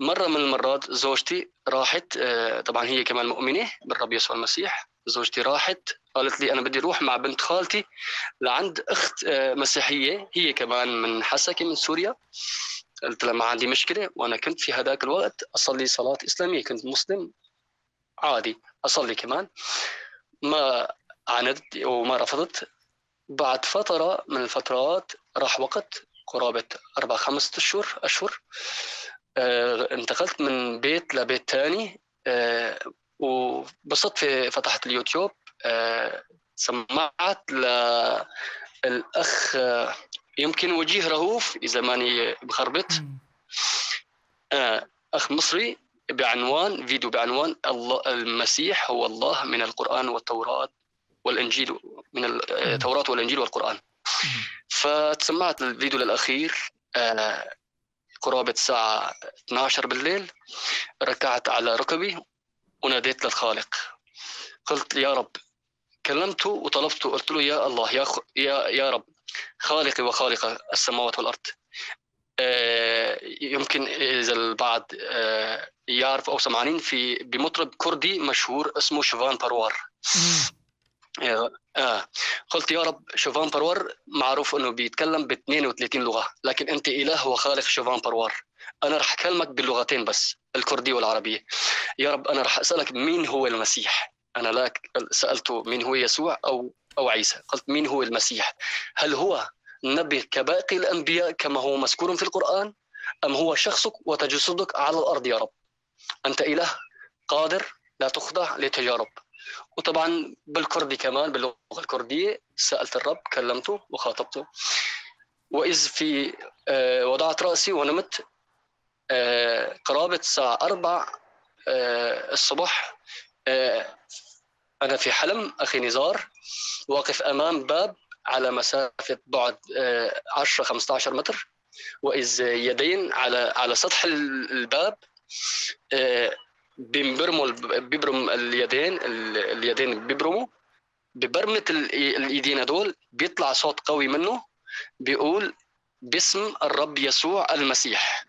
مره من المرات زوجتي راحت طبعا هي كمان مؤمنه بالرب يسوع المسيح زوجتي راحت قالت لي انا بدي اروح مع بنت خالتي لعند اخت آه، مسيحيه هي كمان من حسكه من سوريا قلت لها ما عندي مشكله وانا كنت في هذاك الوقت اصلي صلاه اسلاميه كنت مسلم عادي اصلي كمان ما عاندت وما رفضت بعد فتره من الفترات راح وقت قرابه اربع خمسة اشهر اشهر آه انتقلت من بيت لبيت ثاني آه وبالصدفه فتحت اليوتيوب آه، سمعت للاخ آه، يمكن وجيه رهوف اذا ماني بخربط آه، اخ مصري بعنوان فيديو بعنوان الله المسيح هو الله من القران والتوراه والانجيل من التوراه والانجيل والقران فتسمعت الفيديو الاخير قرابة الساعة 12 بالليل ركعت على ركبي وناديت للخالق قلت يا رب كلمته وطلبته قلت له يا الله يا خ... يا يا رب خالقي وخالق السماوات والارض آه، يمكن اذا البعض آه، يعرف او سمعانين في بمطرب كردي مشهور اسمه شوفان باروار آه. قلت يا رب شوفان باروار معروف انه بيتكلم ب 32 لغه لكن انت اله وخالق شوفان باروار انا راح اكلمك باللغتين بس الكردي والعربيه يا رب انا راح اسالك مين هو المسيح أنا لا سالت من هو يسوع أو أو عيسى قلت من هو المسيح هل هو نبي كباقي الأنبياء كما هو مذكور في القرآن أم هو شخصك وتجسدك على الأرض يا رب أنت إله قادر لا تخضع لتجارب وطبعا بالكردي كمان باللغة الكردية سألت الرب كلمته وخاطبته وإذ في آه، وضعت رأسي ونمت آه، قرابة الساعة أربع آه، الصبح آه، انا في حلم اخي نزار واقف امام باب على مسافه بعد 10 آه، 15 متر واذ يدين على على سطح الباب آه، بيبرموا بيبرم اليدين اليدين بيبرموا ببرمة الايدين هدول بيطلع صوت قوي منه بيقول باسم الرب يسوع المسيح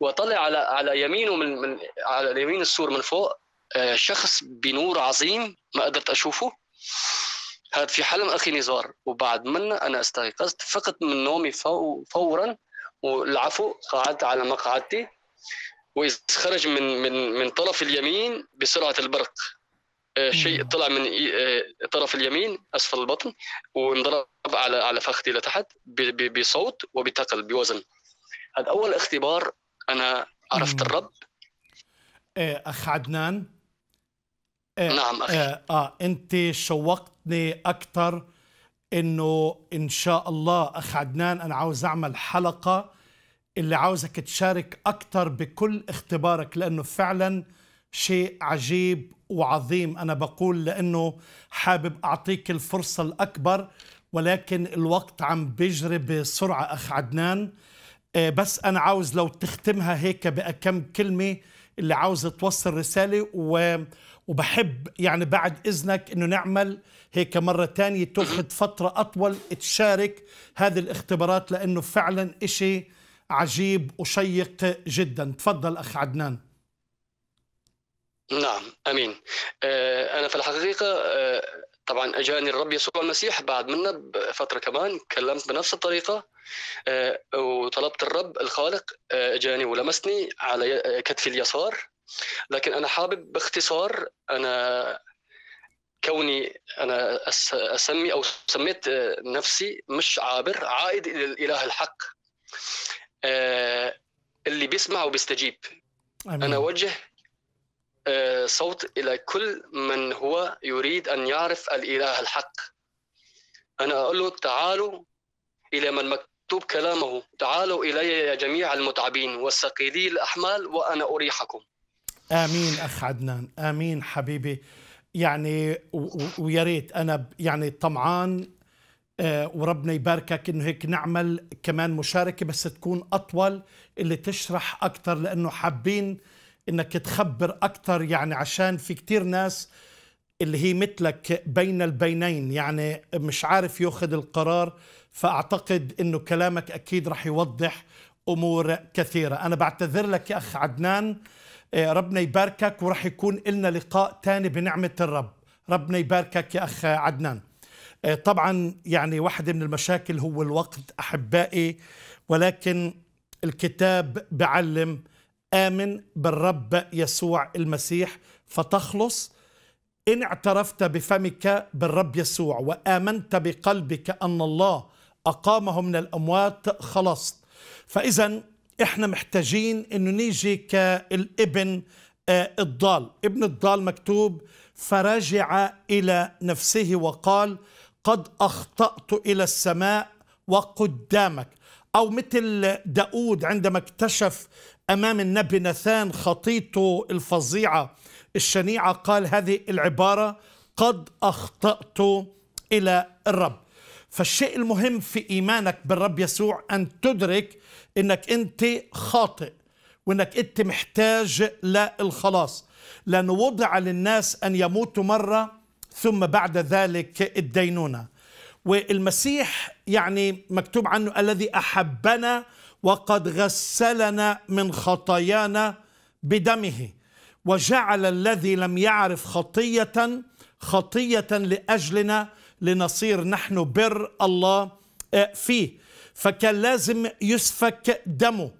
وطلع على على يمينه من, من على يمين السور من فوق آه، شخص بنور عظيم ما قدرت اشوفه هذا في حلم اخي نزار وبعد منه انا استيقظت فقط من نومي فورا والعفو قعدت على مقعدتي وخرج خرج من من من طرف اليمين بسرعه البرق آه، شيء طلع من آه، طرف اليمين اسفل البطن وانضرب على على فخذي لتحت بصوت وبثقل بوزن هذا اول اختبار انا عرفت الرب اخ عدنان آه نعم أخي. آه, آه أنت شوقتني أكثر أنه إن شاء الله أخ عدنان أنا عاوز أعمل حلقة اللي عاوزك تشارك أكثر بكل اختبارك لأنه فعلا شيء عجيب وعظيم أنا بقول لأنه حابب أعطيك الفرصة الأكبر ولكن الوقت عم بيجري بسرعة أخ عدنان إيه، بس أنا عاوز لو تختمها هيك بكم كلمة اللي عاوز توصل رسالة و وبحب يعني بعد إذنك أنه نعمل هيك مرة تانية تأخذ فترة أطول تشارك هذه الاختبارات لأنه فعلا إشي عجيب وشيق جدا تفضل أخ عدنان نعم امين آه، انا في الحقيقه آه، طبعا اجاني الرب يسوع المسيح بعد منا بفتره كمان كلمت بنفس الطريقه آه، وطلبت الرب الخالق اجاني ولمسني على كتفي اليسار لكن انا حابب باختصار انا كوني انا اسمي او سميت نفسي مش عابر عائد الى الاله الحق آه، اللي بيسمع وبيستجيب أمين. انا اوجه آه، صوت الى كل من هو يريد ان يعرف الاله الحق انا اقول له تعالوا الى من مكتوب كلامه تعالوا الي يا جميع المتعبين والثقيلي الاحمال وانا اريحكم امين اخ عدنان امين حبيبي يعني ويا ريت انا يعني طمعان آه، وربنا يباركك انه هيك نعمل كمان مشاركه بس تكون اطول اللي تشرح اكثر لانه حابين انك تخبر اكثر يعني عشان في كثير ناس اللي هي مثلك بين البينين يعني مش عارف ياخذ القرار فاعتقد انه كلامك اكيد راح يوضح امور كثيره انا بعتذر لك يا اخ عدنان إيه، ربنا يباركك ورح يكون لنا لقاء تاني بنعمة الرب ربنا يباركك يا أخ عدنان إيه، طبعا يعني واحدة من المشاكل هو الوقت أحبائي ولكن الكتاب بعلم آمن بالرب يسوع المسيح فتخلص إن اعترفت بفمك بالرب يسوع وآمنت بقلبك أن الله أقامه من الأموات خلصت فإذا احنا محتاجين انه نيجي كالابن آه، الضال ابن الضال مكتوب فرجع الى نفسه وقال قد اخطات الى السماء وقدامك او مثل داود عندما اكتشف امام النبي نثان خطيته الفظيعه الشنيعه قال هذه العباره قد اخطات الى الرب فالشيء المهم في ايمانك بالرب يسوع ان تدرك انك انت خاطئ وانك انت محتاج للخلاص لأنه وضع للناس أن يموتوا مرة ثم بعد ذلك الدينونة والمسيح يعني مكتوب عنه الذي أحبنا وقد غسلنا من خطايانا بدمه وجعل الذي لم يعرف خطية خطية لأجلنا لنصير نحن بر الله آه، فيه فكان لازم يسفك دمه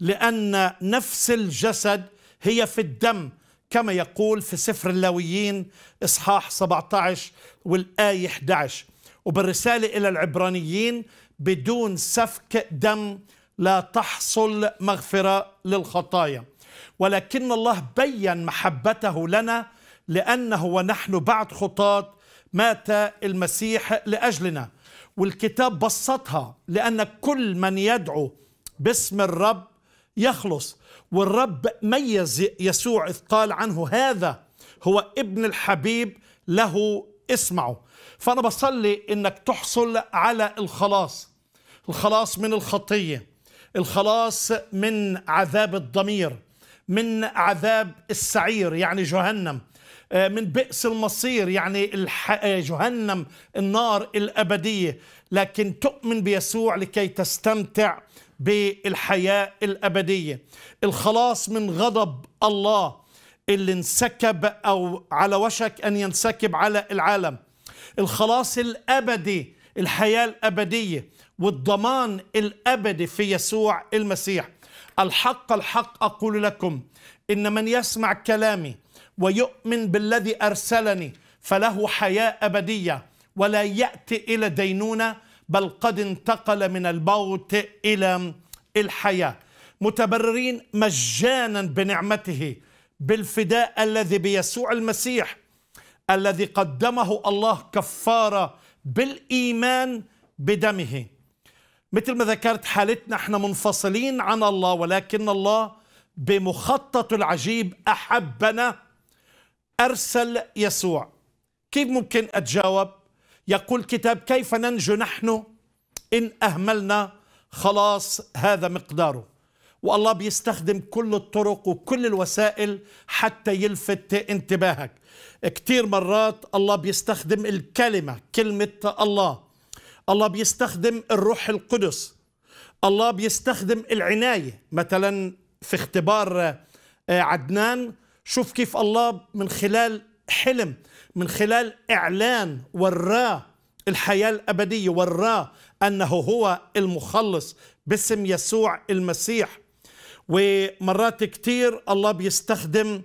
لأن نفس الجسد هي في الدم كما يقول في سفر اللاويين إصحاح 17 والآية 11 وبالرسالة إلى العبرانيين بدون سفك دم لا تحصل مغفرة للخطايا ولكن الله بين محبته لنا لأنه ونحن بعد خطاة مات المسيح لأجلنا والكتاب بسطها لأن كل من يدعو باسم الرب يخلص والرب ميز يسوع إذ قال عنه هذا هو ابن الحبيب له اسمعوا فأنا بصلي إنك تحصل على الخلاص الخلاص من الخطية الخلاص من عذاب الضمير من عذاب السعير يعني جهنم آه، من بئس المصير يعني آه، جهنم النار الأبدية لكن تؤمن بيسوع لكي تستمتع بالحياة الأبدية الخلاص من غضب الله اللي انسكب أو على وشك أن ينسكب على العالم الخلاص الأبدي الحياة الأبدية والضمان الأبدي في يسوع المسيح الحق الحق أقول لكم إن من يسمع كلامي ويؤمن بالذي أرسلني فله حياة أبدية ولا يأتي إلى دينونة بل قد انتقل من الموت إلى الحياة متبررين مجانا بنعمته بالفداء الذي بيسوع المسيح الذي قدمه الله كفارة بالإيمان بدمه مثل ما ذكرت حالتنا احنا منفصلين عن الله ولكن الله بمخطط العجيب أحبنا أرسل يسوع كيف ممكن أتجاوب؟ يقول كتاب كيف ننجو نحن إن أهملنا خلاص هذا مقداره والله بيستخدم كل الطرق وكل الوسائل حتى يلفت انتباهك كتير مرات الله بيستخدم الكلمة كلمة الله الله بيستخدم الروح القدس الله بيستخدم العناية مثلا في اختبار آه، عدنان شوف كيف الله من خلال حلم من خلال إعلان وراه الحياة الأبدية وراه أنه هو المخلص باسم يسوع المسيح ومرات كتير الله بيستخدم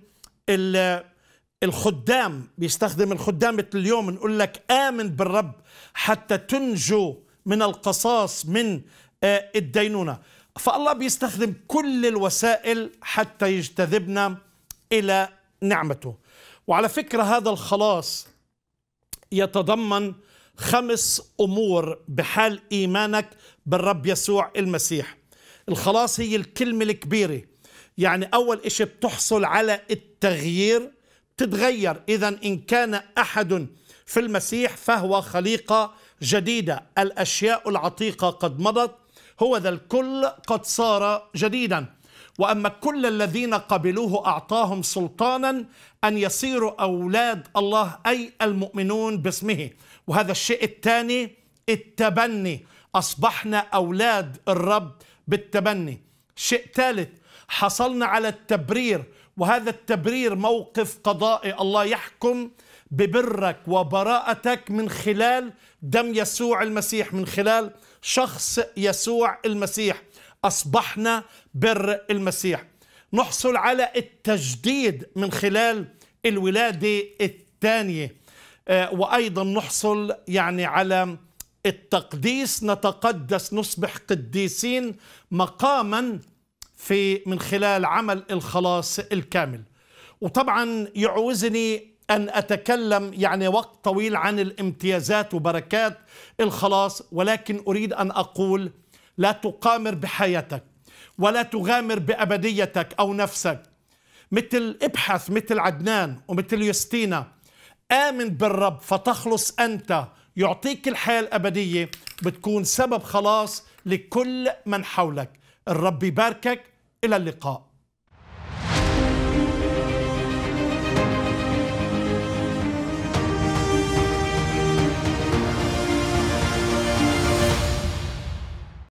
الخدام بيستخدم الخدام اليوم نقول لك آمن بالرب حتى تنجو من القصاص من آه، الدينونة فالله بيستخدم كل الوسائل حتى يجتذبنا الى نعمته وعلى فكره هذا الخلاص يتضمن خمس امور بحال ايمانك بالرب يسوع المسيح الخلاص هي الكلمه الكبيره يعني اول اشي بتحصل على التغيير تتغير اذا ان كان احد في المسيح فهو خليقه جديده الاشياء العتيقه قد مضت هو ذا الكل قد صار جديدا وأما كل الذين قبلوه أعطاهم سلطانا أن يصيروا أولاد الله أي المؤمنون باسمه وهذا الشيء الثاني التبني أصبحنا أولاد الرب بالتبني شيء ثالث حصلنا على التبرير وهذا التبرير موقف قضائي الله يحكم ببرك وبراءتك من خلال دم يسوع المسيح من خلال شخص يسوع المسيح أصبحنا بر المسيح نحصل على التجديد من خلال الولادة الثانية آه، وأيضا نحصل يعني على التقديس نتقدس نصبح قديسين مقاما في من خلال عمل الخلاص الكامل وطبعا يعوزني أن أتكلم يعني وقت طويل عن الامتيازات وبركات الخلاص ولكن أريد أن أقول لا تقامر بحياتك ولا تغامر بأبديتك أو نفسك مثل ابحث مثل عدنان ومثل يوستينا آمن بالرب فتخلص أنت يعطيك الحياة الأبدية بتكون سبب خلاص لكل من حولك الرب يباركك إلى اللقاء